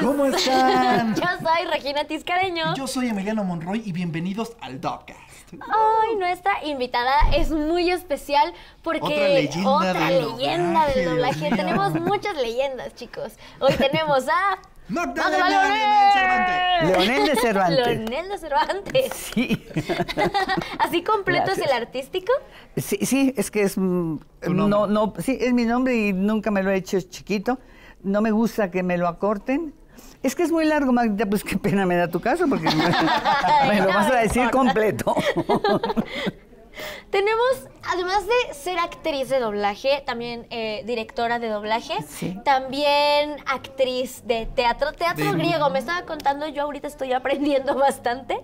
¿Cómo están? Yo soy Regina Tizcareño. Yo soy Emiliano Monroy y bienvenidos al Doccast. Hoy nuestra invitada es muy especial porque otra leyenda, del, leyenda doblaje, Tenemos muchas leyendas, chicos. Hoy tenemos a Leonel Leonel, Leonel de Cervantes. Leonel de Cervantes. Sí. ¿Así completo es el artístico? Sí, sí, es que es mm, no, no, sí, es mi nombre y nunca me lo he hecho chiquito no me gusta que me lo acorten. Es que es muy largo, Magdita, pues qué pena me da tu caso, porque me, lo vas a decir completo. Tenemos, además de ser actriz de doblaje, también eh, directora de doblaje, también actriz de teatro, teatro griego. Me estaba contando, yo ahorita estoy aprendiendo bastante,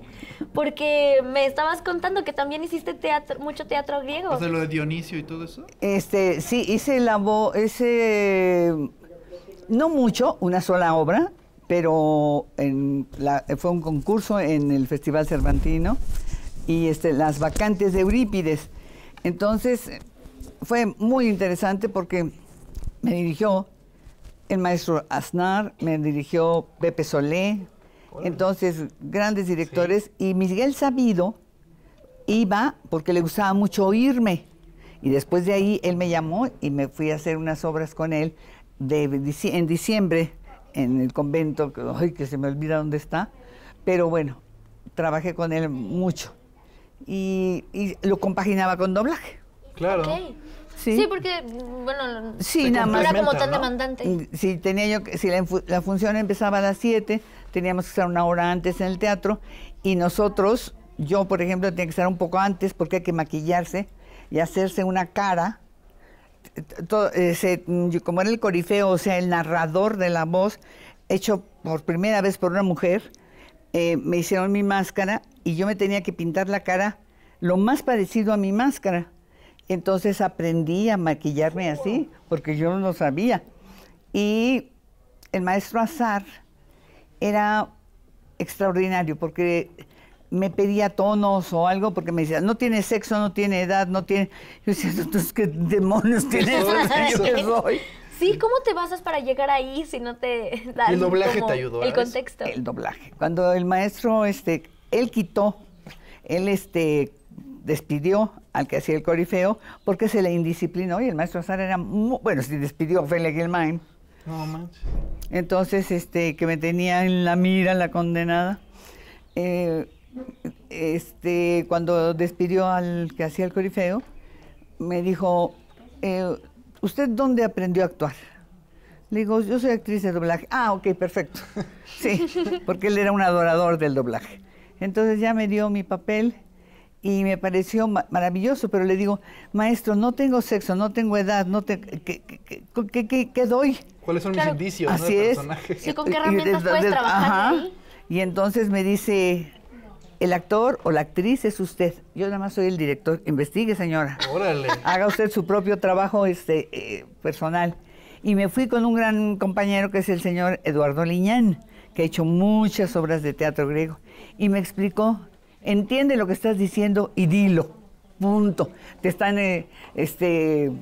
porque me estabas contando que también hiciste teatro, mucho teatro griego. De lo de Dionisio y todo eso? Este, sí, hice la voz, ese no mucho, una sola obra, pero fue un concurso en el Festival Cervantino y este, las vacantes de Eurípides. Entonces fue muy interesante porque me dirigió el maestro Aznar, me dirigió Pepe Solé, entonces grandes directores, y Miguel Sabido iba porque le gustaba mucho oírme. Y después de ahí él me llamó y me fui a hacer unas obras con él en diciembre en el convento, ay, que se me olvida dónde está, pero bueno, trabajé con él mucho y, lo compaginaba con doblaje. Claro. ¿Sí? porque, bueno, sí, era como tan demandante. Mm, si, tenía yo, si la, la función empezaba a las 7, teníamos que estar una hora antes en el teatro y nosotros, yo por ejemplo, tenía que estar un poco antes porque hay que maquillarse y hacerse una cara como era el corifeo, o sea, el narrador de la voz, hecho por primera vez por una mujer, eh, me hicieron mi máscara y yo me tenía que pintar la cara lo más parecido a mi máscara. Entonces aprendí a maquillarme así, porque yo no lo sabía. Y el maestro Azar era extraordinario, porque me pedía tonos o algo porque me decía, no tiene sexo, no tiene edad, no tiene... Yo decía, entonces, ¿qué demonios tienes? Sí, ¿cómo te basas para llegar ahí si no te da El doblaje te ayudó. El contexto. El doblaje. Cuando el maestro, este, él quitó, él este, despidió al que hacía el corifeo porque se le indisciplinó y el maestro Azar era, muy, bueno, si despidió fue Legelmain. No manches. Entonces, este, que me tenía en la mira la condenada. Eh, este, cuando despidió al que hacía el corifeo, me dijo, eh, ¿usted dónde aprendió a actuar? Le digo, yo soy actriz de doblaje. Ah, ok, perfecto. Sí, porque él era un adorador del doblaje. Entonces ya me dio mi papel y me pareció maravilloso, pero le digo, maestro, no tengo sexo, no tengo edad, no te, ¿qué, doy? ¿Cuáles son mis indicios? Así es. ¿Y con qué herramientas trabajar? Y entonces me dice, el actor o la actriz es usted. Yo nada más soy el director. Investigue, señora. Órale. Haga usted su propio trabajo este, eh, personal. Y me fui con un gran compañero que es el señor Eduardo Liñán, que ha hecho muchas obras de teatro griego. Y me explicó, entiende lo que estás diciendo y dilo. Punto. Te están eh, este,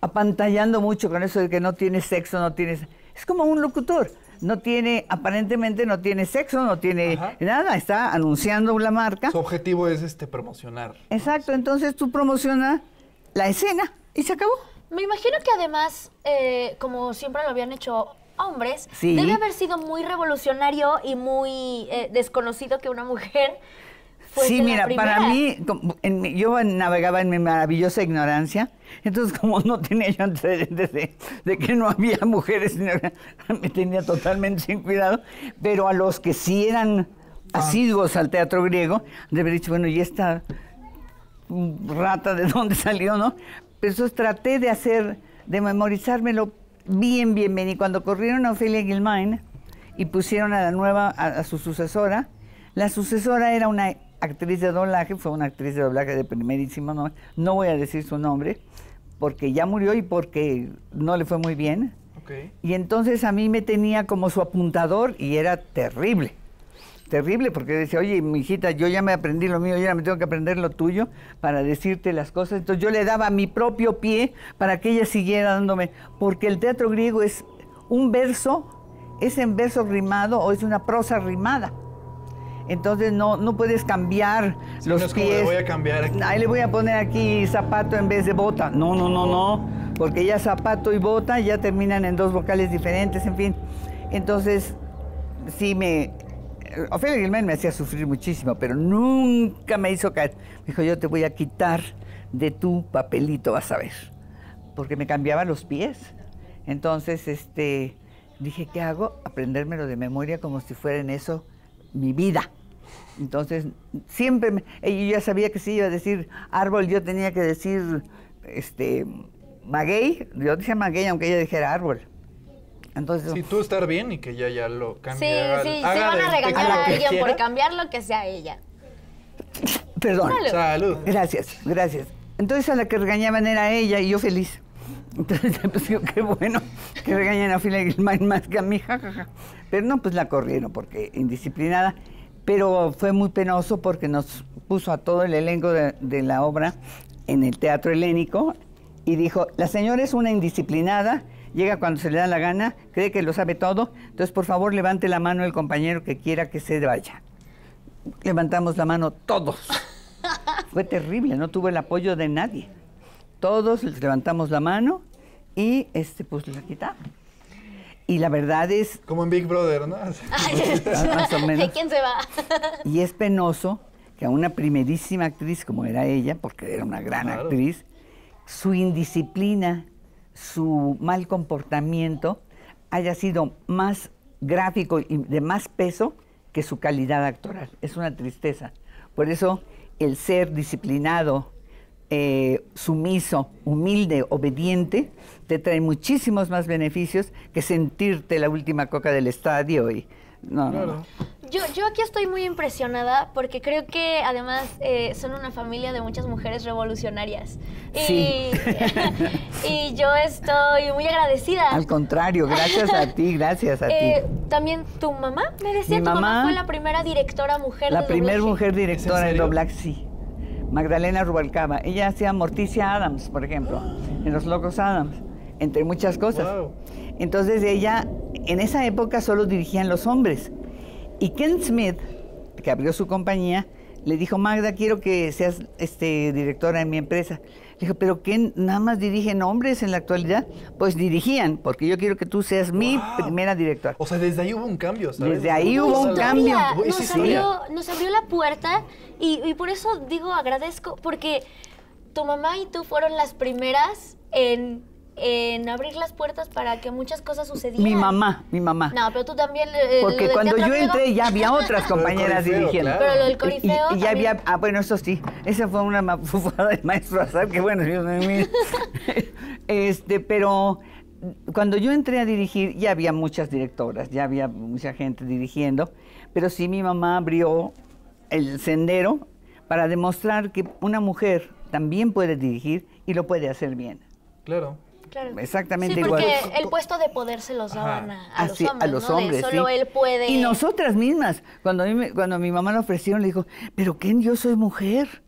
apantallando mucho con eso de que no tienes sexo, no tienes... Es como un locutor no tiene, aparentemente no tiene sexo, no tiene nada, está anunciando la marca. Su objetivo es este promocionar. Exacto, entonces tú promocionas la escena y se acabó. Me imagino que además, eh, como siempre lo habían hecho hombres, debe haber sido muy revolucionario y muy eh, desconocido que una mujer pues sí, mira, para mí, yo navegaba en mi maravillosa ignorancia, entonces como no tenía yo antecedentes de, que no había mujeres, me tenía totalmente sin cuidado, pero a los que sí eran ah. asiduos al teatro griego, de haber dicho, bueno, ¿y esta rata de dónde salió, no? Pero pues, eso traté de hacer, de memorizármelo bien, bien, bien. Y cuando corrieron a Ofelia Gilmain y pusieron a la nueva, a su sucesora, la sucesora era una actriz de doblaje, fue una actriz de doblaje de primerísimo nombre. No voy a decir su nombre porque ya murió y porque no le fue muy bien. Y entonces a mí me tenía como su apuntador y era terrible. Terrible porque decía, oye, mi hijita, yo ya me aprendí lo mío, yo ya me tengo que aprender lo tuyo para decirte las cosas. Entonces yo le daba mi propio pie para que ella siguiera dándome. Porque el teatro griego es un verso, es en verso rimado o es una prosa rimada. Entonces no, no puedes cambiar los pies. Como le voy a cambiar aquí. Ahí le voy a poner aquí zapato en vez de bota. No, no, no, no. Porque ya zapato y bota ya terminan en dos vocales diferentes, en fin. Entonces, sí me. Ofelia Gilman me hacía sufrir muchísimo, pero nunca me hizo caer. Me dijo, yo te voy a quitar de tu papelito, vas a ver. Porque me cambiaba los pies. Entonces, este, dije, ¿qué hago? Aprendérmelo de memoria como si fuera en eso mi vida. Entonces, siempre, ella ya sabía que si iba a decir árbol, yo tenía que decir, este, maguey, yo decía maguey aunque ella dijera árbol. Entonces, si tú estar bien y que ella ya lo cambie. Sí, sí, se van a regañar a alguien por cambiar lo que sea ella. Perdón. Salud. Gracias, gracias. Entonces a la que regañaban era ella y yo feliz. Entonces, pues digo, qué bueno que regañen a Phil Gilman más que a mí, Pero no, pues la corrieron porque indisciplinada. Pero fue muy penoso porque nos puso a todo el elenco de, de la obra en el teatro helénico y dijo: La señora es una indisciplinada, llega cuando se le da la gana, cree que lo sabe todo, entonces por favor levante la mano el compañero que quiera que se vaya. Levantamos la mano todos. fue terrible, no tuvo el apoyo de nadie todos les levantamos la mano y este, pues la quitamos. Y la verdad es... Como en Big Brother, ¿no? más o menos. ¿Quién se va? y es penoso que a una primerísima actriz como era ella, porque era una gran actriz, su indisciplina, su mal comportamiento haya sido más gráfico y de más peso que su calidad actoral. Es una tristeza. Por eso el ser disciplinado, eh, sumiso, humilde, obediente, te trae muchísimos más beneficios que sentirte la última coca del estadio y no, Yo, yo aquí estoy muy impresionada porque creo que además eh, son una familia de muchas mujeres revolucionarias. Y, y yo estoy muy agradecida. Al contrario, gracias a ti, gracias a eh, ti. También tu mamá, me decía, tu mamá, fue la primera directora mujer. La primera mujer directora en Black, sí. Magdalena Rubalcaba. Ella hacía Morticia Adams, por ejemplo, en Los Locos Adams, entre muchas cosas. Entonces ella, en esa época solo dirigían los hombres. Y Ken Smith, que abrió su compañía, le dijo, Magda, quiero que seas este, directora en mi empresa. Le dije, ¿pero qué? ¿Nada más dirigen hombres en la actualidad? Pues dirigían, porque yo quiero que tú seas mi primera directora. O sea, desde ahí hubo un cambio, ¿sabes? Desde ahí hubo un cambio. Nos abrió, la puerta y, y por eso digo agradezco, porque tu mamá y tú fueron las primeras en en abrir las puertas para que muchas cosas sucedieran. Mi mamá, mi mamá. No, pero tú también. Eh, Porque cuando yo entré ya había otras compañeras dirigiendo. Pero lo del Y, ya había. Ah, bueno, eso sí. Esa fue una mafufada del maestro Azar, que bueno, Dios mío. este, pero cuando yo entré a dirigir ya había muchas directoras, ya había mucha gente dirigiendo. Pero sí, mi mamá abrió el sendero para demostrar que una mujer también puede dirigir y lo puede hacer bien. Claro. Exactamente Porque el puesto de poder se los daban a, los hombres, solo él puede. Y nosotras mismas. Cuando a, cuando mi mamá lo ofrecieron, le dijo, ¿pero qué? Yo soy mujer.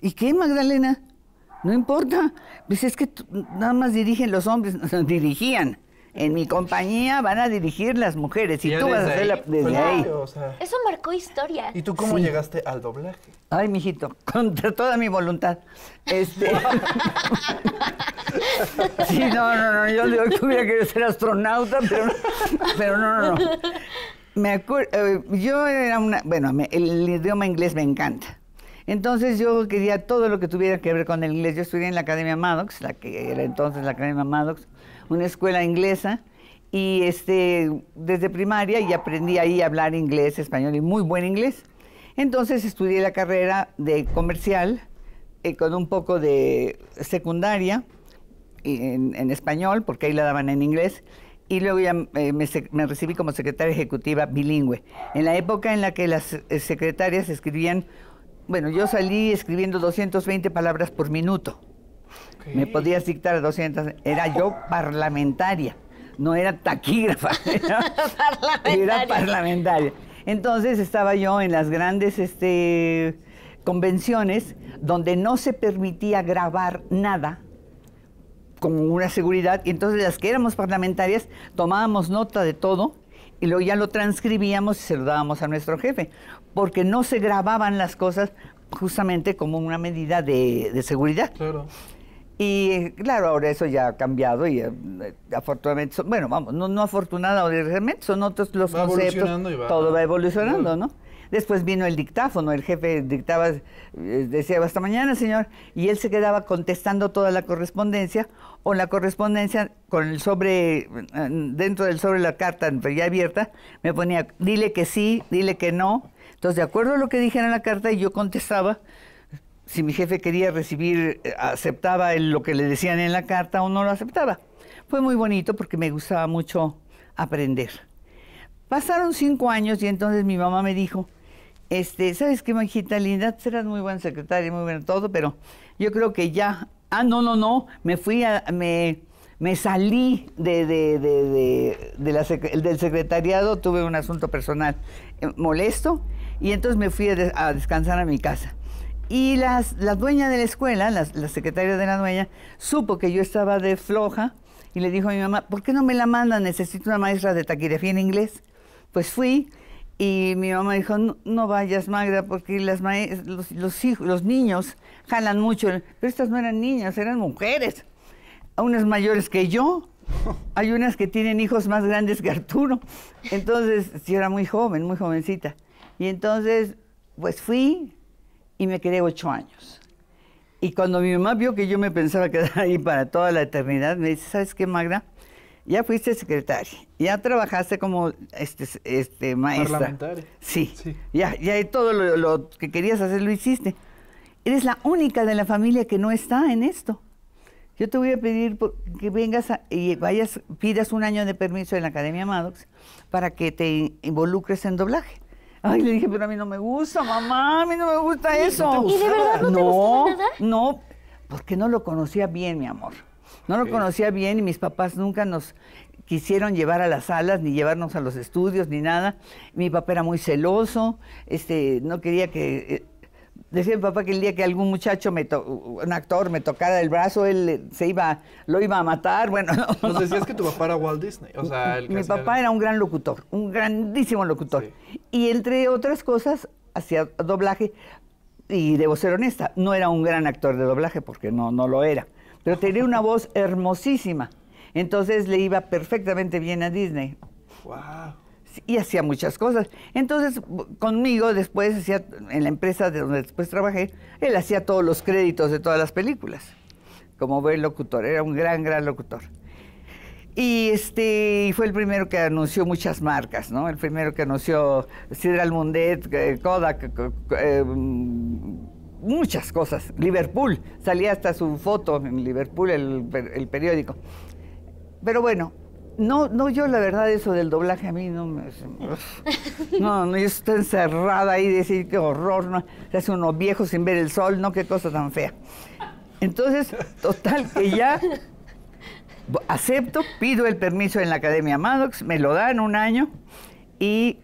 ¿Y qué, Magdalena? No importa. Pues es que nada más dirigen los hombres, nos dirigían en mi compañía van a dirigir las mujeres y, tú vas a hacer desde pues ahí. Eso marcó historia. ¿Y tú cómo llegaste al doblaje? Ay, mijito, contra toda mi voluntad. Este. sí, no, no, no. Yo digo que hubiera querido ser astronauta, pero, pero no, no, no. Me acuerdo, eh, yo era una. Bueno, el idioma inglés me encanta. Entonces yo quería todo lo que tuviera que ver con el inglés. Yo estudié en la Academia Maddox, la que era entonces la Academia Maddox, una escuela inglesa y este, desde primaria y aprendí ahí a hablar inglés, español y muy buen inglés. Entonces estudié la carrera de comercial eh, con un poco de secundaria en, español, porque ahí la daban en inglés, y luego ya eh, me, recibí como secretaria ejecutiva bilingüe. En la época en la que las eh, secretarias escribían, bueno, yo salí escribiendo 220 palabras por minuto. Me podías dictar 200. Era yo parlamentaria, no era taquígrafa. Era parlamentaria. Entonces estaba yo en las grandes este, convenciones donde no se permitía grabar nada con una seguridad. Y entonces las que éramos parlamentarias tomábamos nota de todo y luego ya lo transcribíamos y se lo dábamos a nuestro jefe, porque no se grababan las cosas justamente como una medida de, de seguridad. Claro. Y claro, ahora eso ya ha cambiado y eh, afortunadamente, bueno, vamos, no, no realmente son otros los conceptos, todo va evolucionando, ¿no? Después vino el dictáfono, el jefe dictaba, eh, decía hasta mañana, señor, y él se quedaba contestando toda la correspondencia o la correspondencia con el sobre, eh, dentro del sobre la carta ya abierta, me ponía, dile que sí, dile que no. Entonces, de acuerdo a lo que dijera en la carta, y yo contestaba si mi jefe quería recibir, eh, aceptaba lo que le decían en la carta o no lo aceptaba. Fue muy bonito porque me gustaba mucho aprender. Pasaron cinco años y entonces mi mamá me dijo, este, ¿sabes qué, majita linda? Serás muy buena secretaria, muy buena todo, pero yo creo que ya... Ah, no, no, no, me fui a... Me, salí de, de, de, de del secretariado, tuve un asunto personal eh, molesto y entonces me fui a descansar a mi casa. Y las, la dueña de la escuela, la secretaria de la dueña, supo que yo estaba de floja y le dijo a mi mamá, ¿por qué no me la mandan? Necesito una maestra de taquigrafía en inglés. Pues fui y mi mamá dijo, no, vayas, Magda, porque las los, hijos, los niños jalan mucho. Pero estas no eran niñas, eran mujeres, a unas mayores que yo. Hay unas que tienen hijos más grandes que Arturo. Entonces, yo era muy joven, muy jovencita. Y entonces, pues fui, y me quedé ocho años. Y cuando mi mamá vio que yo me pensaba quedar ahí para toda la eternidad, me dice, ¿sabes qué, Magda? Ya fuiste secretaria, ya trabajaste como este, este maestra. Parlamentaria. Sí, Ya, ya todo lo, que querías hacer lo hiciste. Eres la única de la familia que no está en esto. Yo te voy a pedir que vengas y vayas, pidas un año de permiso en la Academia Maddox para que te involucres en doblaje. Ay, le dije, pero a mí no me gusta, mamá, a mí no me gusta eso. ¿Y de verdad no, te gustaba nada? No, porque no lo conocía bien, mi amor. No lo conocía bien y mis papás nunca nos quisieron llevar a las salas, ni llevarnos a los estudios, ni nada. Mi papá era muy celoso, este, no quería que eh, Decía mi papá que el día que algún muchacho, me un actor, me tocara el brazo, él se iba, lo iba a matar. Bueno, no. Nos decías que tu papá era Walt Disney. mi papá era un gran locutor, un grandísimo locutor. Y entre otras cosas, hacía doblaje. Y debo ser honesta, no era un gran actor de doblaje porque no, no lo era. Pero tenía una voz hermosísima. Entonces le iba perfectamente bien a Disney. ¡Wow! y hacía muchas cosas. Entonces, conmigo después hacía, en la empresa de donde después trabajé, él hacía todos los créditos de todas las películas, como buen locutor, era un gran, gran locutor. Y este, fue el primero que anunció muchas marcas, ¿no? El primero que anunció Sidral Mundet, eh, Kodak, eh, eh, mm, muchas cosas. Liverpool, salía hasta su foto en Liverpool, el, el periódico. Pero bueno, no, no, yo la verdad eso del doblaje a mí no me... No, no, yo estoy encerrada ahí y decir qué horror, ¿no? Se hace uno viejo sin ver el sol, ¿no? Qué cosa tan fea. Entonces, total, que ya acepto, pido el permiso en la Academia Maddox, me lo dan un año y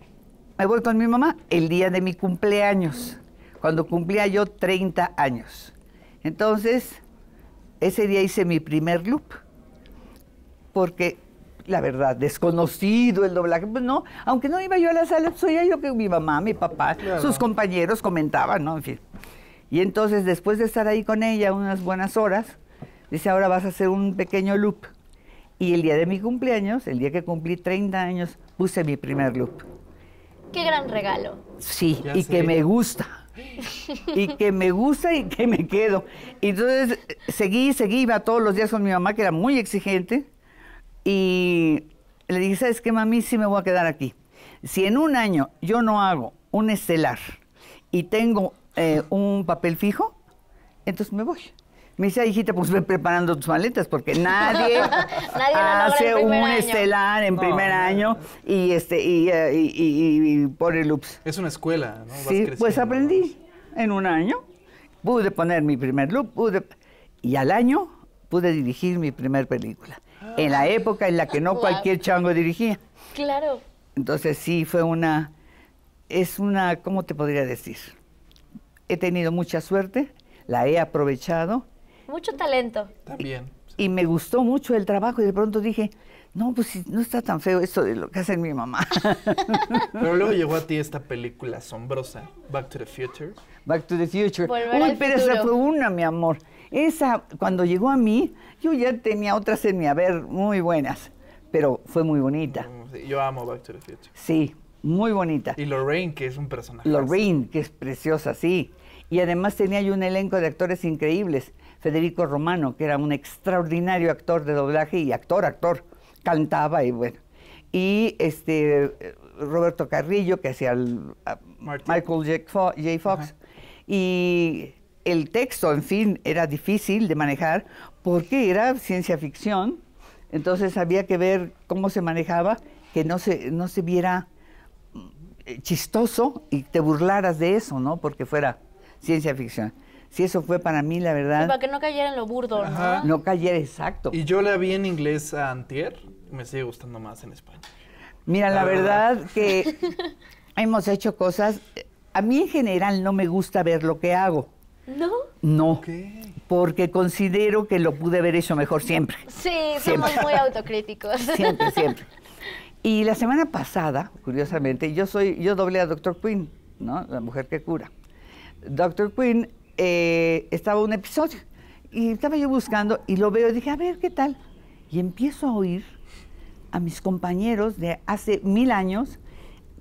me voy con mi mamá el día de mi cumpleaños, cuando cumplía yo 30 años. Entonces, ese día hice mi primer loop, porque la verdad, desconocido el doblaje. Pues no, aunque no iba yo a la sala, pues soy yo que mi mamá, mi papá, sus compañeros comentaban, ¿no? En fin. Y entonces, después de estar ahí con ella unas buenas horas, dice, ahora vas a hacer un pequeño loop. Y el día de mi cumpleaños, el día que cumplí 30 años, puse mi primer loop. Qué gran regalo. Sí, y que me gusta y que me gusta y que me quedo. entonces seguí, seguí, iba todos los días con mi mamá, que era muy exigente, y le dije, ¿sabes qué, mami? Sí me voy a quedar aquí. Si en un año yo no hago un estelar y tengo eh, un papel fijo, entonces me voy. Me dice, hijita, pues ve preparando tus maletas, porque nadie, hace un estelar en primer año y este y, eh, y, por el loops. Es una escuela, ¿no? sí, pues aprendí. En un año pude poner mi primer loop, pude... Y al año pude dirigir mi primer película. En la ah. época en la que no cualquier chango dirigía. Claro. Entonces sí fue una, es una, ¿cómo te podría decir? He tenido mucha suerte, la he aprovechado. Mucho talento. También. Y, me gustó mucho el trabajo y de pronto dije, no, pues no está tan feo esto de lo que hace mi mamá. pero luego llegó a ti esta película asombrosa, Back to the Future. Back to the Future. Volver Uy, pero esa fue una, mi amor. Esa, cuando llegó a mí, yo ya tenía otras en mi haber muy buenas, pero fue muy bonita. Mm, yo amo Back to the Future. Sí, muy bonita. Y Lorraine, que es un personaje. Lorraine, que es preciosa, sí. Y además tenía yo un elenco de actores increíbles. Federico Romano, que era un extraordinario actor de doblaje y actor, actor, cantaba y bueno. Y este Roberto Carrillo, que hacía el, ah, Michael J. Fox. Y el texto, en fin, era difícil de manejar porque era ciencia ficción, entonces había que ver cómo se manejaba, que no se, no se viera eh, chistoso y te burlaras de eso, ¿no? Porque fuera ciencia ficción. Si eso fue para mí, la verdad. para que no cayera en lo burdo, ¿no? cayera, exacto. Y yo la vi en inglés a Antier, me sigue gustando más en España. Mira, la, verdad. verdad que hemos hecho cosas. Eh, a mí en general no me gusta ver lo que hago ¿No? No. Porque considero que lo pude haber hecho mejor siempre. Sí, somos muy autocríticos. Siempre, siempre. Y la semana pasada, curiosamente, yo soy, yo doblé a Dr. Quinn, ¿no? La mujer que cura. Dr. Quinn eh, estaba un episodio y estaba yo buscando y lo veo y dije, a ver, ¿qué tal? Y empiezo a oír a mis compañeros de hace mil años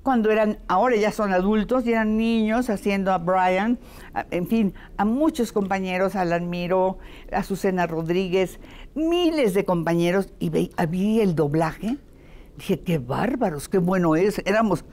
cuando eran, ahora ya son adultos y eran niños haciendo a Brian, en fin, a muchos compañeros, a Alan Miro, a Susana Rodríguez, miles de compañeros y vi había el doblaje. Dije, qué bárbaros, qué bueno es. Éramos,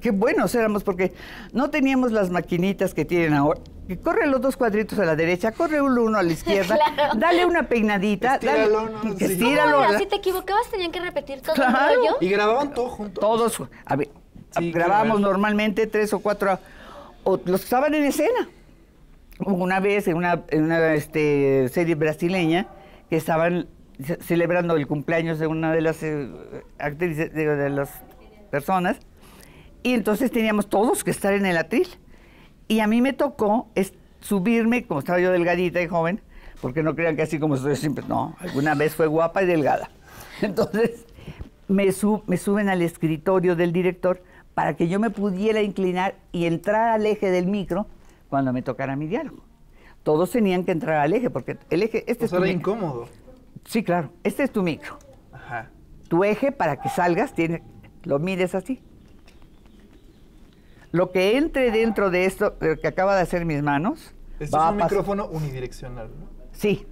qué buenos éramos porque no teníamos las maquinitas que tienen ahora. Que corre los dos cuadritos a la derecha, corre uno a la izquierda, dale una peinadita, estíralo, dale, Si te equivocabas tenían que repetir todo el Y grababan todo juntos. Todos, a ver, Ah, grabamos Grabábamos normalmente tres o cuatro, los que estaban en escena. Una vez en una, en una este, serie brasileña que estaban celebrando el cumpleaños de una de las eh, actrices, de, las personas, y entonces teníamos todos que estar en el atril. Y a mí me tocó subirme, como estaba yo delgadita y joven, porque no crean que así como estoy siempre, no, alguna vez fue guapa y delgada. Entonces me, me suben al escritorio del director para que yo me pudiera inclinar y entrar al eje del micro cuando me tocara mi diálogo. Todos tenían que entrar al eje, porque el eje, este es incómodo. Sí, claro, este es tu micro. Ajá. Tu eje para que salgas, tiene, lo mides así. Lo que entre dentro de esto, lo que acaba de hacer mis manos. Este es un micrófono unidireccional, ¿no? Sí.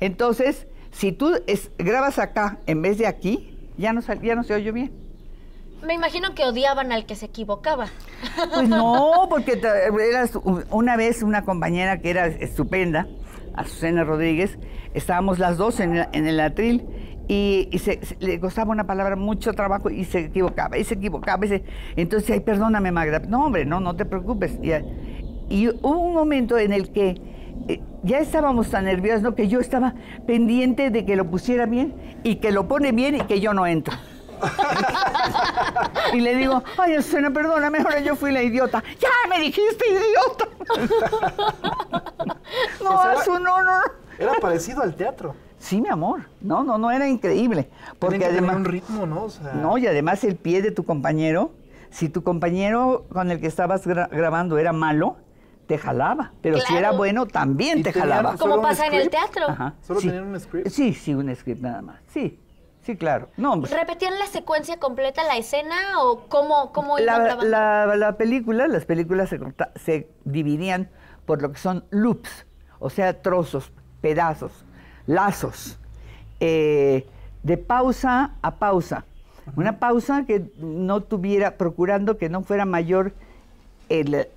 Entonces, si tú grabas acá en vez de aquí, ya no, ya no se oye bien. Me imagino que odiaban al que se equivocaba. Pues no, porque era una vez una compañera que era estupenda, Azucena Rodríguez, estábamos las dos en el, atril y, le costaba una palabra mucho trabajo y se equivocaba, y se equivocaba. entonces, ay, perdóname, Magda. No, hombre, no, no te preocupes. Y, hubo un momento en el que eh, ya estábamos tan nerviosos que yo estaba pendiente de que lo pusiera bien y que lo pone bien y que yo no entro y le digo, ay, Escena, perdóname, ahora yo fui la idiota. Ya me dijiste idiota. no, es un honor. Era parecido al teatro. Sí, mi amor. No, no, no, era increíble. Porque además. un ritmo, ¿no? O sea... No, y además el pie de tu compañero. Si tu compañero con el que estabas grabando era malo, te jalaba. Pero si era bueno, también te jalaba. Como pasa en el teatro. Ajá. Solo tenían un script. Sí, sí, un script nada más. Sí claro. No, ¿Repetían la secuencia completa, la escena o cómo, cómo la, película, las películas se, dividían por lo que son loops, o sea, trozos, pedazos, lazos, eh, de pausa a pausa. Una pausa que no tuviera, procurando que no fuera mayor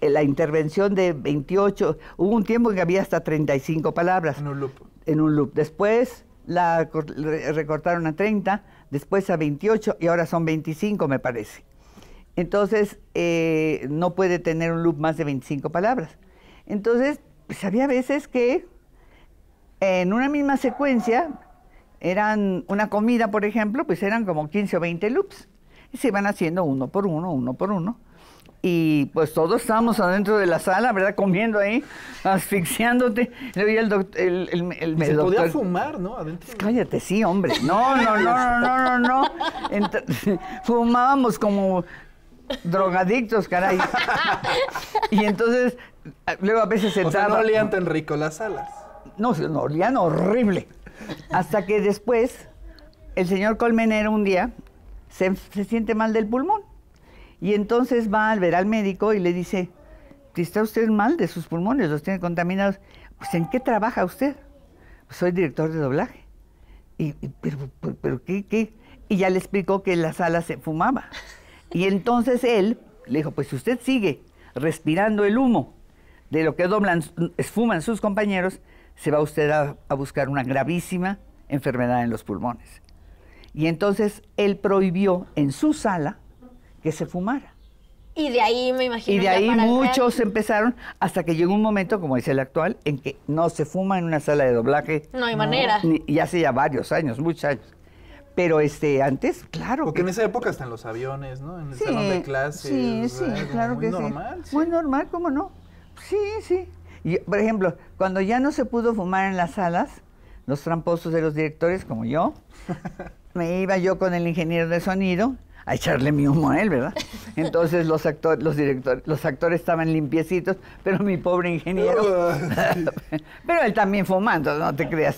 la intervención de 28. Hubo un tiempo en que había hasta 35 palabras. En un loop. En un loop. Después la recortaron a 30, después a 28 y ahora son 25, me parece. Entonces, eh, no puede tener un loop más de 25 palabras. Entonces, pues había veces que en una misma secuencia, eran una comida, por ejemplo, pues eran como 15 o 20 loops. Y se iban haciendo uno por uno, uno por uno y pues todos estábamos adentro de la sala, ¿verdad? Comiendo ahí, asfixiándote. Le el, doctor, Se podía fumar, ¿no? Pues, cállate, sí, hombre. No, no, no, no, no, no. fumábamos como drogadictos, caray. y entonces, luego a veces se no olían tan rico las alas. No, no, olían horrible. Hasta que después, el señor Colmenero un día se siente mal del pulmón. Y entonces va al ver al médico y le dice, está usted mal de sus pulmones, los tiene contaminados. Pues, ¿en qué trabaja usted? Pues, soy director de doblaje. Y, pero, pero, ¿qué, ¿qué? Y ya le explicó que en la sala se fumaba. Y entonces él le dijo, pues si usted sigue respirando el humo de lo que doblan, esfuman sus compañeros, se va usted a buscar una gravísima enfermedad en los pulmones. Y entonces él prohibió en su sala que se fumara. Y de ahí me imagino. Y de ahí muchos empezaron hasta que llegó un momento, como dice el actual, en que no se fuma en una sala de doblaje. No hay manera. y hace ya varios años, muchos años. Pero este, antes, claro. Porque en esa época en los aviones, ¿no? En el salón de clase. Sí, sí, claro que normal, sí. Muy normal, ¿cómo no? Sí, sí. por ejemplo, cuando ya no se pudo fumar en las salas, los tramposos de los directores, como yo, me iba yo con el ingeniero de sonido a echarle mi humo a él, ¿verdad? Entonces los actores, los directores, los actores estaban limpiecitos, pero mi pobre ingeniero. pero él también fumando, no te creas.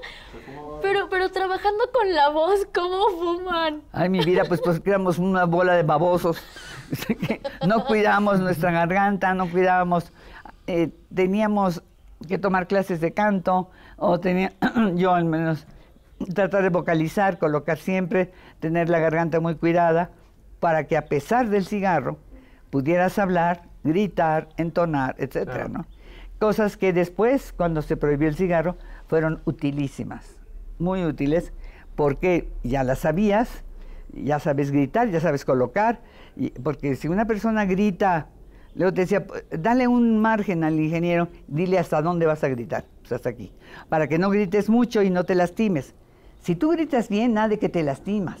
pero, pero trabajando con la voz, ¿cómo fuman? Ay, mi vida, pues pues creamos una bola de babosos. no cuidábamos nuestra garganta, no cuidábamos, eh, teníamos que tomar clases de canto, o tenía, yo al menos tratar de vocalizar, colocar siempre, tener la garganta muy cuidada, para que a pesar del cigarro pudieras hablar, gritar, entonar, etc. Cosas que después, cuando se prohibió el cigarro, fueron utilísimas, muy útiles, porque ya las sabías, ya sabes gritar, ya sabes colocar, y, porque si una persona grita, luego te decía, dale un margen al ingeniero, dile hasta dónde vas a gritar, pues, hasta aquí, para que no grites mucho y no te lastimes. Si tú gritas bien, nada de que te lastimas.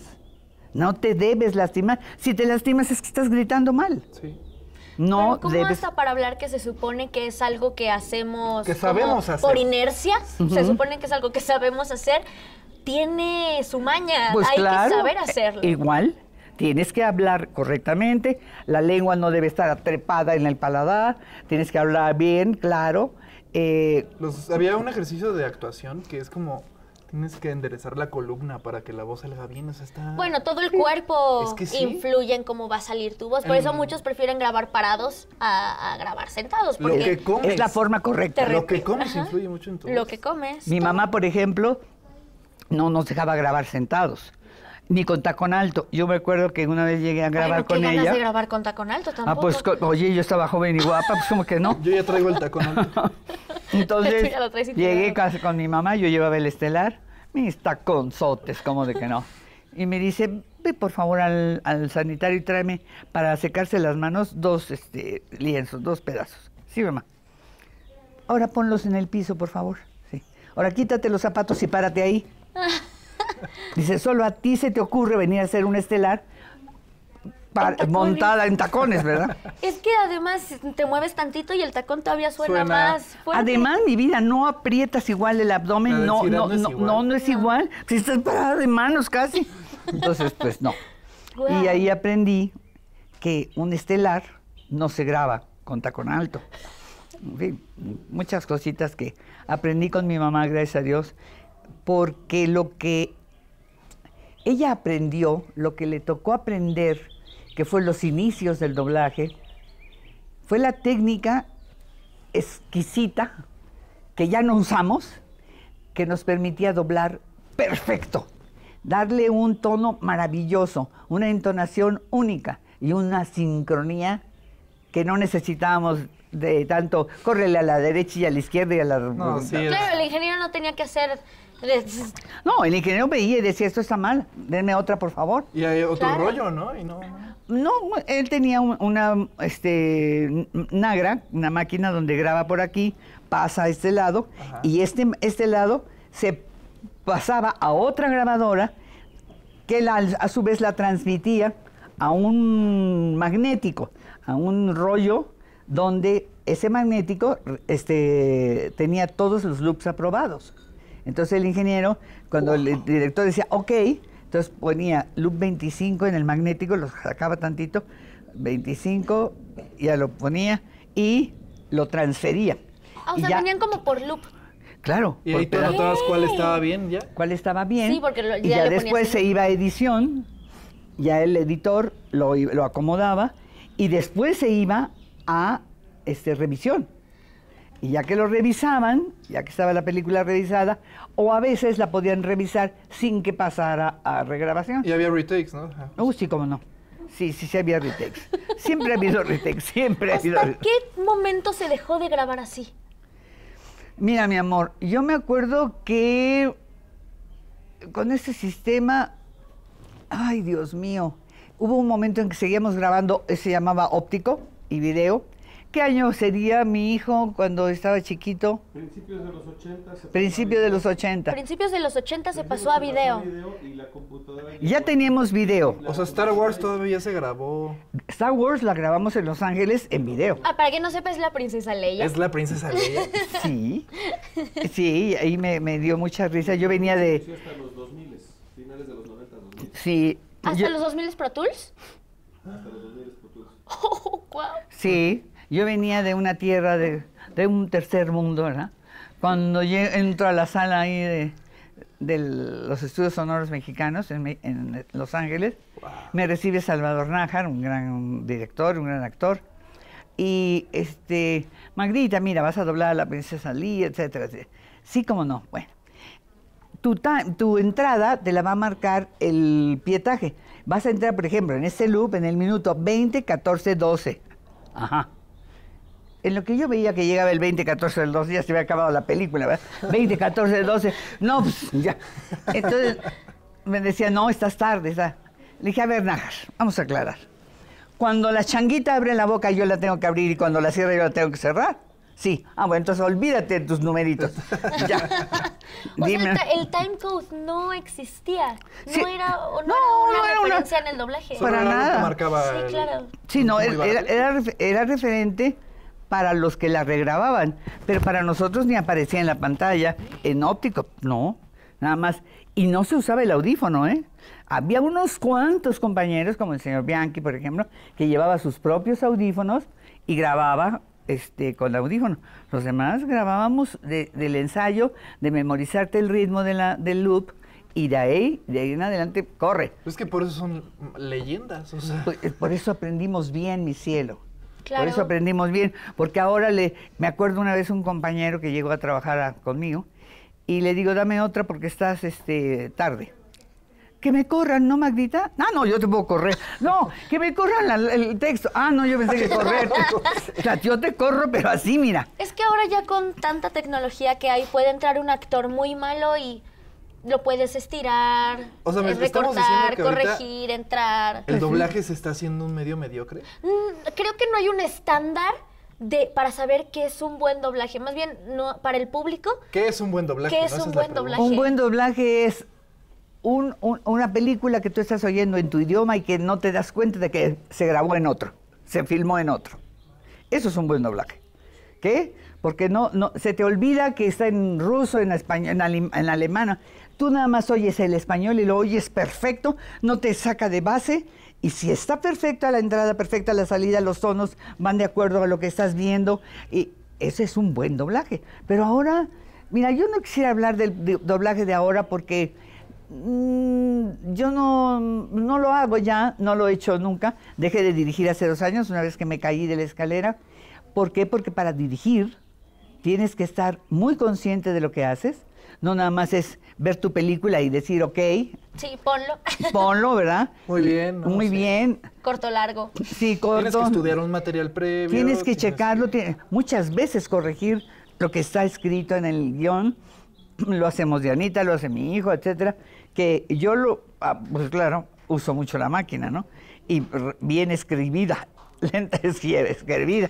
No te debes lastimar. Si te lastimas es que estás gritando mal. Sí. No ¿Pero ¿Cómo hasta para hablar que se supone que es algo que hacemos por inercia? Se supone que es algo que sabemos hacer. Tiene su maña. Pues Hay que saber eh, hacerlo. Igual. Tienes que hablar correctamente, la lengua no debe estar trepada en el paladar, tienes que hablar bien, claro. Eh, había un ejercicio de actuación que es como Tienes que enderezar la columna para que la voz salga bien, o sea, está... Bueno, todo el cuerpo influye en cómo va a salir tu voz, por eso muchos prefieren grabar parados a, grabar sentados, porque es la forma correcta. Lo que comes influye mucho en tu voz. Lo que comes. Mi mamá, por ejemplo, no nos dejaba grabar sentados ni con tacón alto. Yo me acuerdo que una vez llegué a grabar con ella. con ganas de grabar con tacón alto tampoco? Ah, pues, oye, yo estaba joven y guapa, pues como que no. Yo ya traigo el tacón alto. Entonces, llegué con mi mamá, yo llevaba el estelar, mis taconzotes, como de que no. Y me dice, ve por favor al, sanitario y tráeme para secarse las manos dos este, lienzos, dos pedazos. Sí, mamá. Ahora ponlos en el piso, por favor. Sí. Ahora quítate los zapatos y párate ahí. Dice, solo a ti se te ocurre venir a hacer un estelar montada en tacones, ¿verdad? Es que además te mueves tantito y el tacón todavía suena, más fuerte. Además, mi vida, no aprietas igual el abdomen, no, no, no, no, es igual. Si estás parada de manos casi. Entonces, pues no. Y ahí aprendí que un estelar no se graba con tacón alto. En fin, muchas cositas que aprendí con mi mamá, gracias a Dios, porque lo que ella aprendió lo que le tocó aprender, que fue los inicios del doblaje, fue la técnica exquisita que ya no usamos, que nos permitía doblar perfecto, darle un tono maravilloso, una entonación única y una sincronía que no necesitábamos de tanto, córrele a la derecha y a la izquierda y a la... No, claro, el ingeniero no tenía que hacer No, el ingeniero veía y decía, esto está mal, denme otra, por favor. Y hay otro rollo, ¿no? no, él tenía una este, nagra, una máquina donde graba por aquí, pasa a este lado, y este, este lado se pasaba a otra grabadora que a su vez la transmitía a un magnético, a un rollo donde ese magnético este, tenía todos los loops aprobados. Entonces el ingeniero, cuando el director decía, ok, entonces ponía loop 25 en el magnético, lo sacaba tantito, 25, ya lo ponía y lo transfería. Ah, o sea, ponían como por loop. Claro. Y ahí te notabas cuál estaba bien ya. Cuál estaba bien. Sí, porque ya después se iba a edición, ya el editor lo, lo acomodaba y después se iba a este, revisión. Y ya que lo revisaban, ya que estaba la película revisada, o a veces la podían revisar sin que pasara a regrabación. Y había retakes, ¿no? Uh, sí, cómo no. Sí, sí, sí había retakes. Siempre ha habido retakes, siempre ha habido. ¿Hasta qué momento se dejó de grabar así? Mira, mi amor, yo me acuerdo que con este sistema, ay Dios mío, hubo un momento en que seguíamos grabando, se llamaba óptico y video, ¿Qué año sería mi hijo cuando estaba chiquito? Principios de los 80. Principios de los 80. Principios de los 80 se pasó a video. ya teníamos video. O sea, Star Wars todavía se grabó. Star Wars la grabamos en Los Ángeles en video. Ah, para que no sepa, es la princesa Leia. Es la princesa Leia. sí. Sí, ahí me, me, dio mucha risa. Yo venía de... Sí, hasta los 2000, finales de los 90, 2000. Sí. ¿Hasta los 2000 Pro Tools? Hasta los 2000 Pro Tools. Oh, Sí. Yo venía de una tierra de, un tercer mundo, ¿verdad? Cuando entro a la sala ahí de, los estudios sonoros mexicanos en, Los Ángeles, me recibe Salvador Nájar, un gran director, un gran actor. Y este, Magdita, mira, vas a doblar a la princesa Lee, etcétera, Sí, como no. Bueno, tu, tu, entrada te la va a marcar el pietaje. Vas a entrar, por ejemplo, en ese loop en el minuto 20, 14, 12. Ajá en lo que yo veía que llegaba el 2014 del 12, ya se había acabado la película, ¿verdad? 2014 del 12, no, pues, ya. Entonces me decía, no, estás tarde. Le dije, a ver, Najar, vamos a aclarar. Cuando la changuita abre la boca, yo la tengo que abrir y cuando la cierra, yo la tengo que cerrar. Sí. Ah, bueno, entonces olvídate de tus numeritos. ya. O Sea, el, time code no existía. No era, no no, era una referencia en el doblaje. Para nada. sí, claro. Sí, no, era, era, era referente para los que la regrababan, pero para nosotros ni aparecía en la pantalla, en óptico, no, nada más. Y no se usaba el audífono, ¿eh? Había unos cuantos compañeros, como el señor Bianchi, por ejemplo, que llevaba sus propios audífonos y grababa este, con audífono. Los demás grabábamos del ensayo, de memorizarte el ritmo de la, del loop, y de ahí, de ahí en adelante, corre. Es que por eso son leyendas. O sea. por eso aprendimos bien, mi cielo. Por eso aprendimos bien, porque ahora le, me acuerdo una vez un compañero que llegó a trabajar conmigo y le digo, dame otra porque estás este, tarde. Que me corran, ¿no, Magdita? Ah, no, yo te puedo correr. No, que me corran el texto. Ah, no, yo pensé que correr. o sea, yo te corro, pero así, mira. Es que ahora ya con tanta tecnología que hay, puede entrar un actor muy malo y lo puedes estirar, o eh, recortar, corregir, entrar. ¿El doblaje se está haciendo un medio mediocre? Mm, creo que no hay un estándar de, para saber qué es un buen doblaje. Más bien, no, para el público. ¿Qué es un buen doblaje? un buen doblaje? es una película que tú estás oyendo en tu idioma y que no te das cuenta de que se grabó en otro, se filmó en otro. Eso es un buen doblaje. ¿Qué? Porque no, no, se te olvida que está en ruso, en español, en, tú nada más oyes el español y lo oyes perfecto, no te saca de base. Y si está perfecta la entrada, perfecta la salida, los tonos van de acuerdo a lo que estás viendo. Y ese es un buen doblaje. Pero ahora, mira, yo no quisiera hablar del doblaje de ahora porque mm, yo no, no, lo hago ya, no lo he hecho nunca. Dejé de dirigir hace dos años, una vez que me caí de la escalera. ¿Por qué? Porque para dirigir tienes que estar muy consciente de lo que haces, no nada más es ver tu película y decir, ok. Sí, ponlo. Ponlo, ¿verdad? Muy bien. Muy bien. Corto, largo. Sí, corto. Tienes que estudiar un material previo. Tienes que checarlo. muchas veces corregir lo que está escrito en el guión. Lo hacemos de Anita, lo hace mi hijo, etcétera. Que yo lo, ah, pues claro, uso mucho la máquina, ¿no? Y bien escribida, lenta escribida.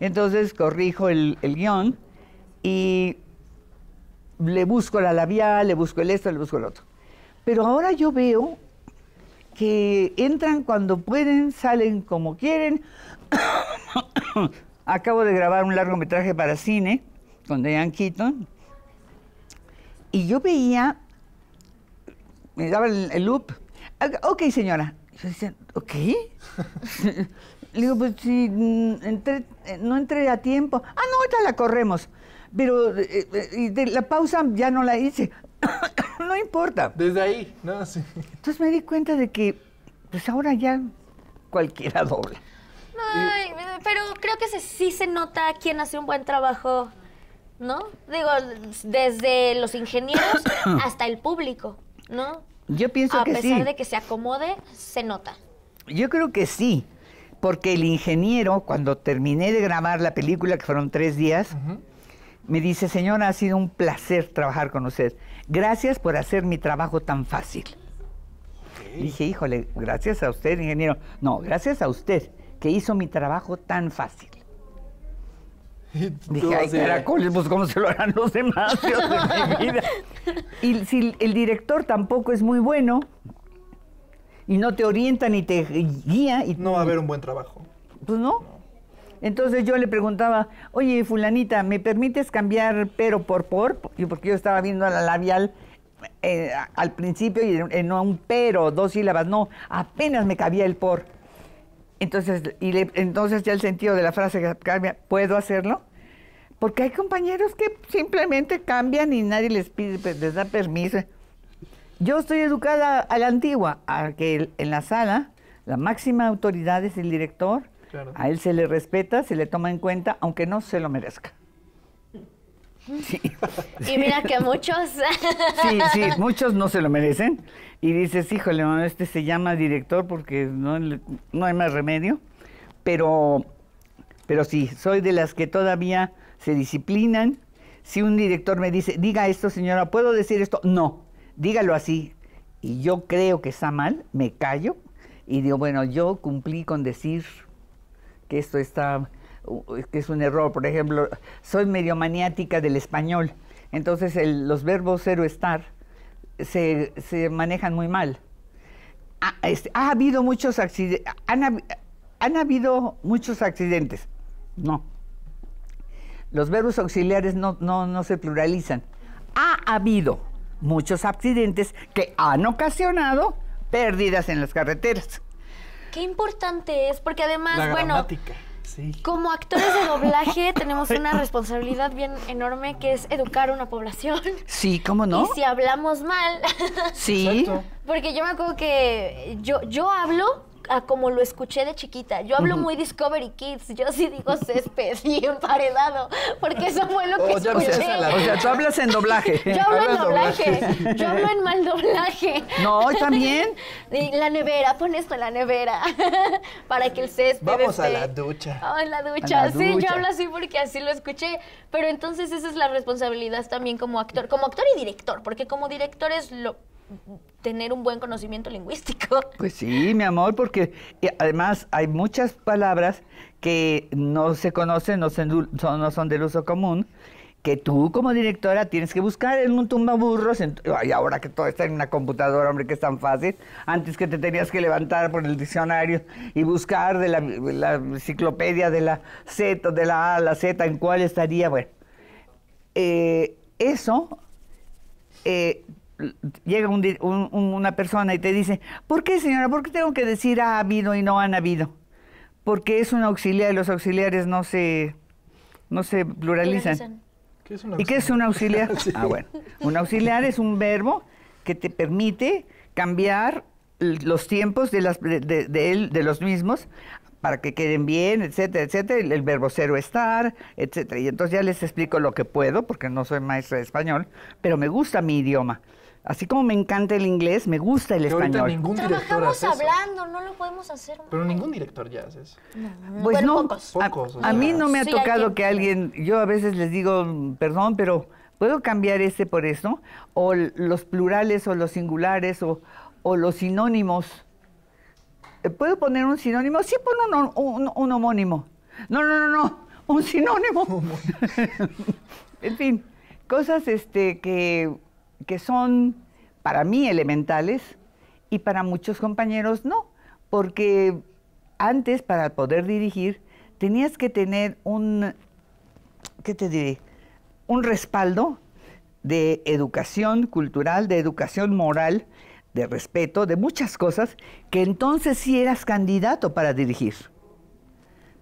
Entonces corrijo el, el guión y le busco la labial, le busco el esto, le busco el otro. Pero ahora yo veo que entran cuando pueden, salen como quieren. Acabo de grabar un largometraje para cine con Diane Keaton y yo veía, me daba el, loop. Ok, señora. Yo decía, ¿ok? Le digo, pues si mm, eh, no entré a tiempo. Ah, no, ahorita la corremos pero eh, eh, de la pausa ya no la hice. no importa. Desde ahí, ¿no? Sí. Entonces me di cuenta de que, pues ahora ya cualquiera doble Ay, pero creo que sí se nota quién hace un buen trabajo, ¿no? Digo, desde los ingenieros hasta el público, ¿no? Yo pienso que sí. A pesar de que se acomode, se nota. Yo creo que sí, porque el ingeniero, cuando terminé de grabar la película, que fueron tres días, me dice, señora, ha sido un placer trabajar con usted. Gracias por hacer mi trabajo tan fácil. Dije, híjole, gracias a usted, ingeniero. No, gracias a usted, que hizo mi trabajo tan fácil. Dije, ay, pues cómo se lo harán los demás de mi vida. Y si el director tampoco es muy bueno y no te orienta ni te guía. Y, no va a haber un buen trabajo. Pues no. Entonces yo le preguntaba, oye, fulanita, ¿me permites cambiar pero por por? Porque yo estaba viendo a la labial eh, al principio y no a un pero, dos sílabas, no, apenas me cabía el por. Entonces, y entonces ya el sentido de la frase cambia, ¿puedo hacerlo? Porque hay compañeros que simplemente cambian y nadie les pide, pues, les da permiso. Yo estoy educada a la antigua, a que en la sala la máxima autoridad es el director, a él se le respeta, se le toma en cuenta, aunque no se lo merezca. Y mira que muchos. Sí, sí, muchos no se lo merecen. Y dices, híjole, este se llama director porque no, hay más remedio. Pero, pero sí, soy de las que todavía se disciplinan. Si un director me dice, diga esto, señora, ¿puedo decir esto? No, dígalo así. Y yo creo que está mal, me callo y digo, bueno, yo cumplí con decir que esto está, que es un error. Por ejemplo, soy medio maniática del español. Entonces los verbos ser o estar se, manejan muy mal. Ah, este, ha, habido muchos accidentes. Han, habido muchos accidentes. No. Los verbos auxiliares no se pluralizan. Ha habido muchos accidentes que han ocasionado pérdidas en las carreteras. Qué importante es, porque además, la bueno, sí. como actores de doblaje tenemos una responsabilidad bien enorme que es educar a una población. Sí, ¿cómo no? Y si hablamos mal. Sí. Porque yo me acuerdo que yo, yo hablo a como lo escuché de chiquita. Yo hablo muy Discovery Kids, yo sí digo césped y emparedado, porque eso fue lo oh, que escuché. O sea, tú hablas en doblaje. yo hablo en doblaje. yo hablo en mal doblaje. No, también. la nevera, pon esto en la nevera, para que el césped Vamos a la ducha. Oh, en la ducha, sí, yo hablo así porque así lo escuché. Pero entonces esa es la responsabilidad también como actor, como actor y director, porque como director es lo tener un buen conocimiento lingüístico. Pues sí, mi amor, porque además hay muchas palabras que no se conocen, no, no son del uso común, que tú como directora tienes que buscar en un tumbaburros, burros. Y ahora que todo está en una computadora, hombre, que es tan fácil, antes que te tenías que levantar por el diccionario y buscar de la, enciclopedia de la Z, de la A a la Z, en cuál estaría, bueno. Eh, eso eh, llega una persona y te dice, ¿por qué señora? ¿Por qué tengo que decir ha habido y no han habido? Porque es un auxiliar y los auxiliares no se, no se pluralizan. ¿Y qué es un auxiliar? Ah, bueno. Un auxiliar es un verbo que te permite cambiar los tiempos de, las, de, los mismos para que queden bien, etcétera, etcétera, el, el, verbo cero estar, etcétera. Y entonces ya les explico lo que puedo, porque no soy maestra de español, pero me gusta mi idioma. Así como me encanta el inglés, me gusta el español. Ningún director hace hablando, no lo podemos hacer. Pero ningún director ya hace eso. pocos. A, mí no me ha tocado que alguien, yo a veces les digo, perdón, pero puedo cambiar ese por eso, o los plurales o los singulares o, los sinónimos. Eh, ¿Puedo poner un sinónimo? Sí, pon un, un homónimo. No, no, no, no, un sinónimo. en fin, cosas este que que son para mí elementales y para muchos compañeros no, porque antes para poder dirigir tenías que tener un, te diré? Un respaldo de educación cultural, de educación moral, de respeto, de muchas cosas, que entonces sí eras candidato para dirigir.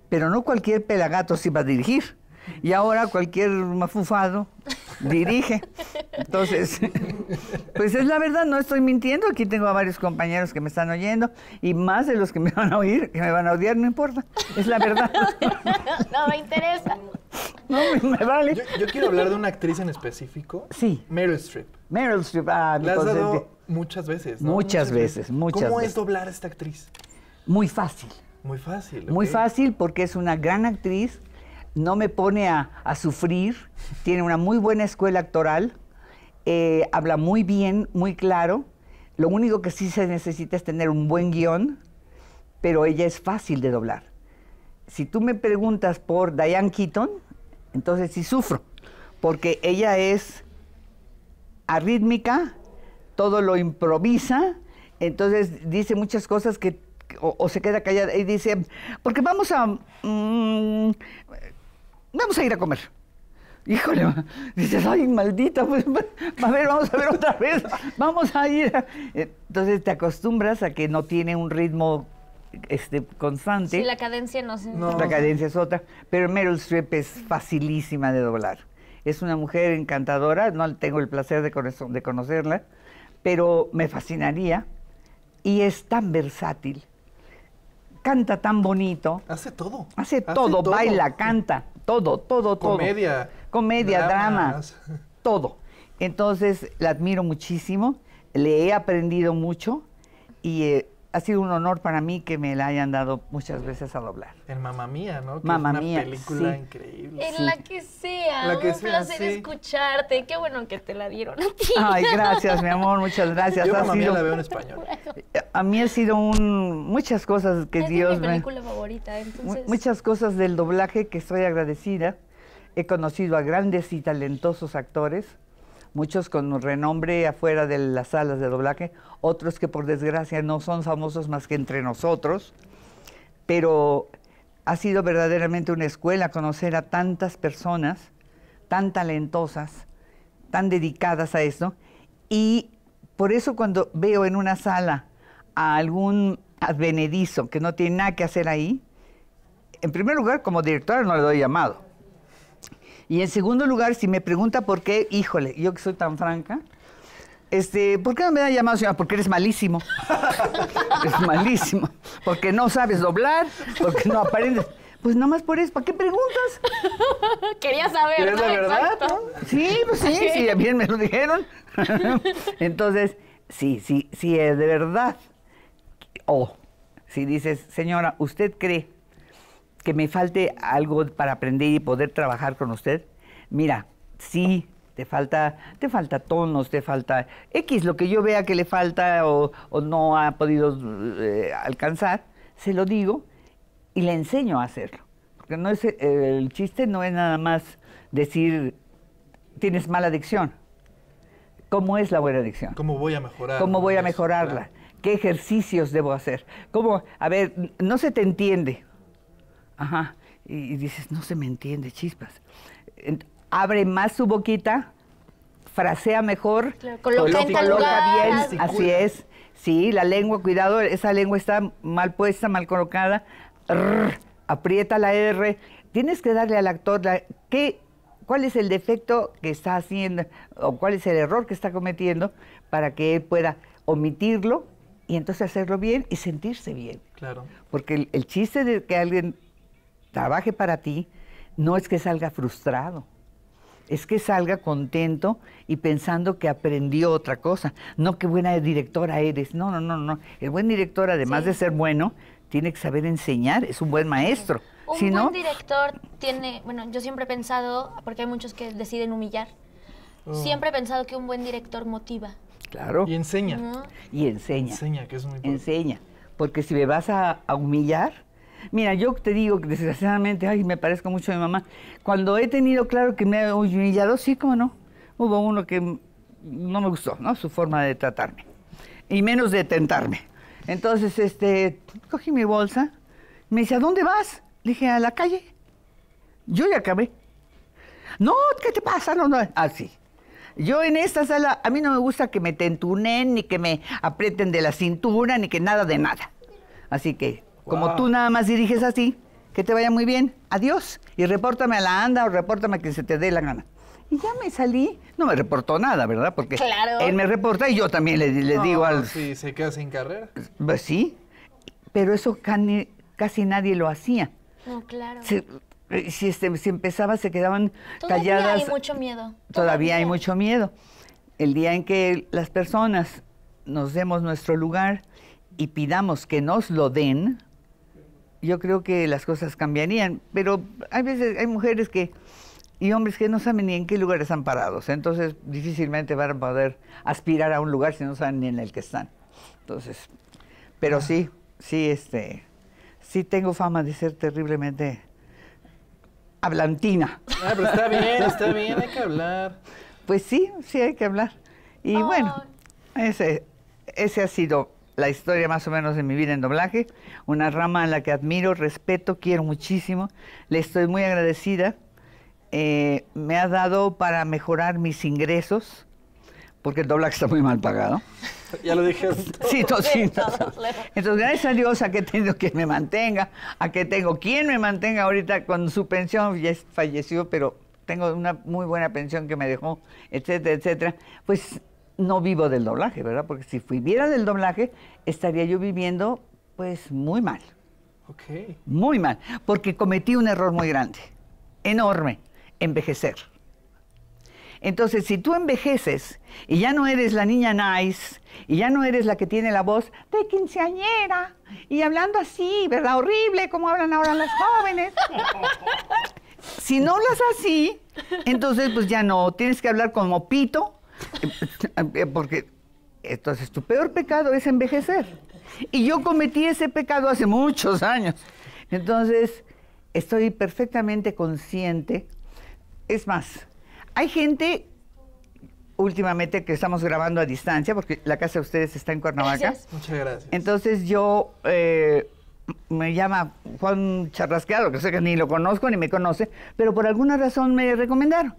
Pero no cualquier pelagato se iba a dirigir. Y ahora cualquier mafufado dirige. Entonces, pues es la verdad, no estoy mintiendo. Aquí tengo a varios compañeros que me están oyendo y más de los que me van a oír, que me van a odiar, no importa. Es la verdad. No me interesa. No pues, me, vale. Yo, quiero hablar de una actriz en específico. Sí. Meryl Streep. Meryl Streep, ah, La muchas veces, ¿no? Muchas, veces, muchas ¿Cómo es doblar a esta actriz? Muy fácil. Muy fácil. Muy fácil porque es una gran actriz no me pone a, sufrir, tiene una muy buena escuela actoral, eh, habla muy bien, muy claro. Lo único que sí se necesita es tener un buen guión, pero ella es fácil de doblar. Si tú me preguntas por Diane Keaton, entonces sí sufro, porque ella es arrítmica, todo lo improvisa, entonces dice muchas cosas que o, se queda callada y dice, porque vamos a, mm, vamos a ir a comer. Híjole, dices, ay, maldita, pues, a ver, vamos a ver otra vez, vamos a ir. Entonces te acostumbras a que no tiene un ritmo este, constante. Sí, la cadencia no, es no. La cadencia es otra, pero Meryl Streep es facilísima de doblar. Es una mujer encantadora, no tengo el placer de, conocerla, pero me fascinaría y es tan versátil. Canta tan bonito. Hace todo. Hace, todo, baila, canta todo, todo, todo. Comedia. Comedia, drama, todo. Entonces, la admiro muchísimo, le he aprendido mucho y eh, ha sido un honor para mí que me la hayan dado muchas veces a doblar. En Mamá Mía, ¿no? Que una Mía, película increíble. En la que sea, la que un placer escucharte. Qué bueno que te la dieron a ti. Ay, gracias, mi amor, muchas gracias. Yo Mamá Mía la veo en español. A mí ha sido un muchas cosas que es Dios mi película favorita, entonces. Muchas cosas del doblaje que estoy agradecida. He conocido a grandes y talentosos actores muchos con renombre afuera de las salas de doblaje, otros que por desgracia no son famosos más que entre nosotros, pero ha sido verdaderamente una escuela conocer a tantas personas tan talentosas, tan dedicadas a esto, y por eso cuando veo en una sala a algún advenedizo que no tiene nada que hacer ahí, en primer lugar, como directora no le doy llamado y en segundo lugar, si me pregunta por qué, híjole, yo que soy tan franca, este, ¿por qué no me da llamado señora? Porque eres malísimo. es malísimo. Porque no sabes doblar, porque no aprendes. Pues nada más por eso, ¿para qué preguntas? Quería saber. ¿Es verdad? Sí, pues sí, sí, bien me lo dijeron. Entonces, sí, sí, sí, es de verdad. O si dices, señora, ¿usted cree que me falte algo para aprender y poder trabajar con usted? Mira, sí, te falta, te falta tonos, te falta X, lo que yo vea que le falta o, no ha podido eh, alcanzar, se lo digo y le enseño a hacerlo. Porque no es, el chiste no es nada más decir, tienes mala adicción. ¿Cómo es la buena adicción? ¿Cómo voy a mejorarla? ¿Cómo voy a mejorarla? ¿Qué ejercicios debo hacer? ¿Cómo? A ver, no se te entiende. Ajá. Y, dices, no se me entiende, chispas. abre más su boquita, frasea mejor, coloca, bien, así es. Sí, la lengua, cuidado, esa lengua está mal puesta, mal colocada. aprieta la R. Tienes que darle al actor la, ¿qué, cuál es el defecto que está haciendo o cuál es el error que está cometiendo para que él pueda omitirlo y entonces hacerlo bien y sentirse bien. Claro. Porque el chiste de que alguien trabaje para ti, no es que salga frustrado, es que salga contento y pensando que aprendió otra cosa, no que buena directora eres, no, no, no, no. El buen director, además de ser bueno, tiene que saber enseñar, es un buen maestro. Un buen director tiene, bueno, yo siempre he pensado, porque hay muchos que deciden humillar, ah. siempre he pensado que un buen director motiva. Claro. Y enseña. Y enseña. Enseña, que es muy Enseña. Porque si me vas a humillar, Mira, yo te digo que desgraciadamente, ay, me parezco mucho a mi mamá. Cuando he tenido claro que me ha humillado, sí, cómo no. Hubo uno que no me gustó, ¿no? Su forma de tratarme. Y menos de tentarme. Entonces, este, cogí mi bolsa. Me dice, ¿a dónde vas? Le dije, a la calle. Yo ya acabé. No, ¿qué te pasa? No, no. Así. Ah, yo en esta sala, a mí no me gusta que me tentunen, ni que me aprieten de la cintura, ni que nada de nada. Así que como tú nada más diriges así, que te vaya muy bien, adiós. Y repórtame a la anda o repórtame que se te dé la gana. Y ya me salí. No me reportó nada, ¿verdad? Porque él me reporta y yo también le, digo al. Sí, se queda sin carrera. Pues sí. Pero eso casi nadie lo hacía. No, claro. Eh, si, este, si empezaba, se quedaban calladas. Todavía hay mucho miedo. todavía hay mucho miedo. El día en que las personas nos demos nuestro lugar y pidamos que nos lo den, yo creo que las cosas cambiarían. Pero hay veces, hay mujeres que y hombres que no saben ni en qué lugares están parados. Entonces, difícilmente van a poder aspirar a un lugar si no saben ni en el que están. Entonces, pero ah. sí, sí, este, sí tengo fama de ser terriblemente hablantina. Ah, está bien, está bien, hay que hablar. Pues sí, sí hay que hablar. Y bueno, ese, ese ha sido la historia más o menos de mi vida en doblaje, una rama en la que admiro, respeto, quiero muchísimo, le estoy muy agradecida. Eh, me ha dado para mejorar mis ingresos, porque el doblaje está muy mal pagado. Ya lo dije. Sí, todo, sí, Entonces, gracias a Dios a que tengo que me mantenga, a que tengo quien me mantenga ahorita con su pensión, ya falleció, pero tengo una muy buena pensión que me dejó, etcétera, etcétera. Pues no vivo del doblaje, ¿verdad? Porque si viviera del doblaje, estaría yo viviendo, pues, muy mal. Ok. Muy mal. Porque cometí un error muy grande, enorme, envejecer. Entonces, si tú envejeces y ya no eres la niña nice, y ya no eres la que tiene la voz de quinceañera, y hablando así, ¿verdad? Horrible, como hablan ahora las jóvenes. si no hablas así, entonces pues ya no, tienes que hablar como pito, Porque entonces tu peor pecado es envejecer. Y yo cometí ese pecado hace muchos años. Entonces, estoy perfectamente consciente. Es más, hay gente últimamente que estamos grabando a distancia, porque la casa de ustedes está en Cuernavaca. Muchas gracias. Entonces yo eh, me llama Juan Charrasqueado, que sé que ni lo conozco ni me conoce, pero por alguna razón me recomendaron.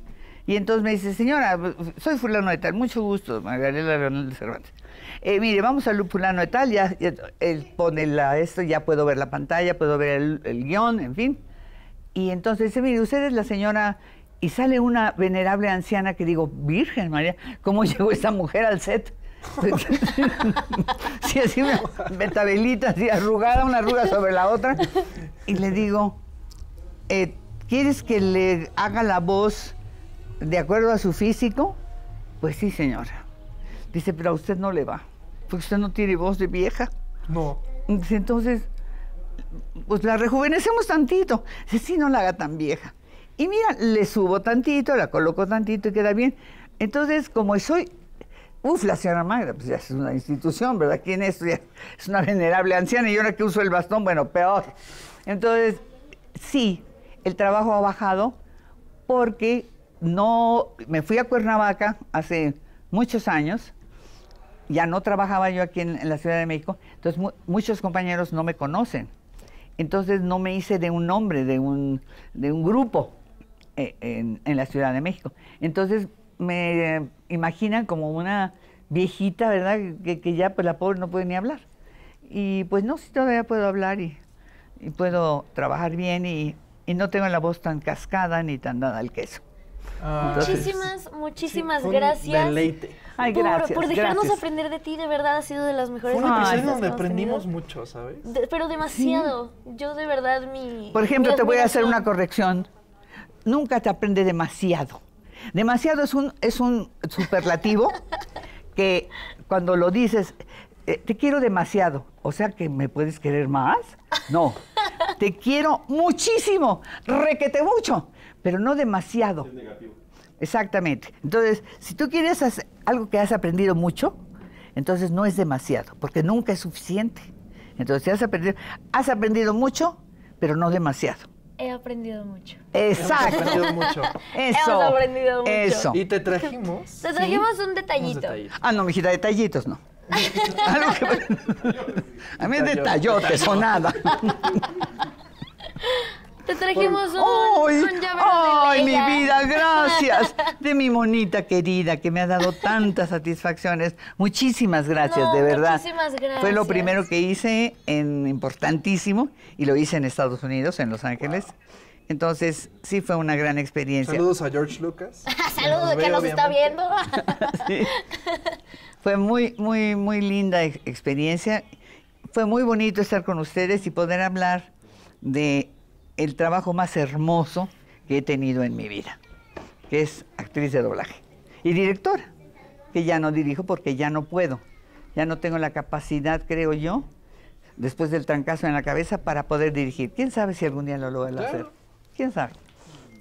Y entonces me dice, señora, soy fulano de tal, mucho gusto, Margarita Leonel Cervantes. Eh, mire, vamos al fulano de tal, ya, pone la, esto, ya puedo ver la pantalla, puedo ver el, guión, en fin. Y entonces dice, mire, usted es la señora y sale una venerable anciana que digo, Virgen María, ¿cómo llegó esta mujer al set? sí, así metabelita, así arrugada, una arruga sobre la otra. Y le digo, eh, ¿quieres que le haga la voz de acuerdo a su físico, pues sí, señora. Dice, pero a usted no le va, porque usted no tiene voz de vieja. No. Dice, entonces, pues la rejuvenecemos tantito. Dice, sí, no la haga tan vieja. Y mira, le subo tantito, la coloco tantito y queda bien. Entonces, como soy, uf, la señora Magra, pues ya es una institución, ¿verdad? ¿Quién es? Ya es una venerable anciana y ahora que uso el bastón, bueno, peor. Entonces, sí, el trabajo ha bajado porque no, me fui a Cuernavaca hace muchos años, ya no trabajaba yo aquí en, la Ciudad de México, entonces muchos compañeros no me conocen. Entonces no me hice de un nombre, de un, grupo eh, en, la Ciudad de México. Entonces me imaginan como una viejita, ¿verdad? Que, ya pues la pobre no puede ni hablar. Y pues no, si todavía puedo hablar y, puedo trabajar bien y, y no tengo la voz tan cascada ni tan dada al queso muchísimas, muchísimas gracias. Ay, gracias. Por, dejarnos aprender de ti, de verdad ha sido de las mejores Fue episodio aprendimos mucho, ¿sabes? pero demasiado. Yo de verdad mi. Por ejemplo, te voy a hacer una corrección. Nunca te aprende demasiado. Demasiado es un, es un superlativo que cuando lo dices, eh, te quiero demasiado. O sea que me puedes querer más. No. te quiero muchísimo. Requete mucho pero no demasiado. Exactamente. Entonces, si tú quieres algo que has aprendido mucho, entonces no es demasiado, porque nunca es suficiente. Entonces, has aprendido, has aprendido mucho, pero no demasiado. He aprendido mucho. Exacto. He aprendido mucho. Eso. aprendido mucho. Y te trajimos. Te trajimos un detallito. Ah, no, mijita, detallitos no. A mí detallotes o nada. Te trajimos un, ¡Ay! ¡Ay, mi vida! Gracias. De mi monita querida, que me ha dado tantas satisfacciones. Muchísimas gracias, de verdad. Muchísimas gracias. Fue lo primero que hice en importantísimo y lo hice en Estados Unidos, en Los Ángeles. Entonces, sí fue una gran experiencia. Saludos a George Lucas. Saludos, que nos, está viendo. Fue muy, muy, muy linda experiencia. Fue muy bonito estar con ustedes y poder hablar de el trabajo más hermoso que he tenido en mi vida, que es actriz de doblaje y directora, que ya no dirijo porque ya no puedo, ya no tengo la capacidad, creo yo, después del trancazo en la cabeza para poder dirigir. ¿Quién sabe si algún día lo logro hacer? ¿Quién sabe?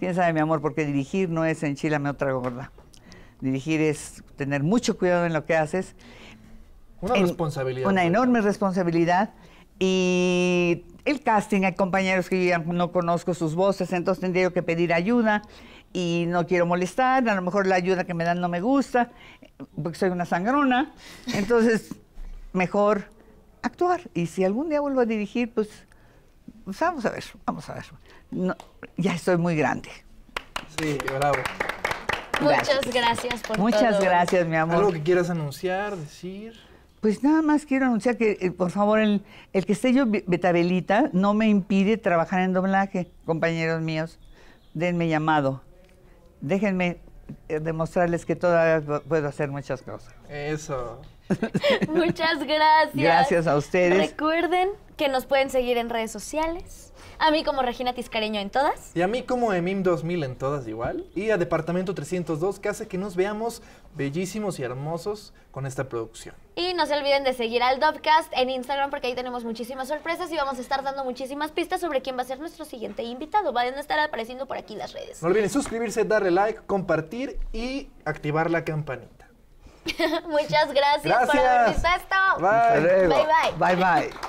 ¿Quién sabe, mi amor? Porque dirigir no es me otra gorda. Dirigir es tener mucho cuidado en lo que haces. Una responsabilidad. Una enorme responsabilidad y el casting, hay compañeros que yo ya no conozco sus voces, entonces tendría que pedir ayuda y no quiero molestar, a lo mejor la ayuda que me dan no me gusta, porque soy una sangrona, entonces mejor actuar. Y si algún día vuelvo a dirigir, pues, pues, vamos a ver, vamos a ver. No, ya estoy muy grande. Sí, bravo. Muchas gracias por Muchas gracias, mi amor. ¿Algo que quieras anunciar, decir? Pues nada más quiero anunciar que, eh, por favor, el, el que esté yo betabelita no me impide trabajar en doblaje, compañeros míos. Denme llamado. Déjenme eh, demostrarles que todavía puedo hacer muchas cosas. Eso. Muchas gracias. Gracias a ustedes. Recuerden que nos pueden seguir en redes sociales. A mí como Regina Tiscareño en todas. Y a mí como Emim 2000 en todas igual. Y a Departamento 302 que hace que nos veamos bellísimos y hermosos con esta producción. Y no se olviden de seguir al Dovecast en Instagram porque ahí tenemos muchísimas sorpresas y vamos a estar dando muchísimas pistas sobre quién va a ser nuestro siguiente invitado. Vayan a estar apareciendo por aquí las redes. No olviden suscribirse, darle like, compartir y activar la campanita. Muchas gracias, por haber visto esto. bye. bye. bye. bye.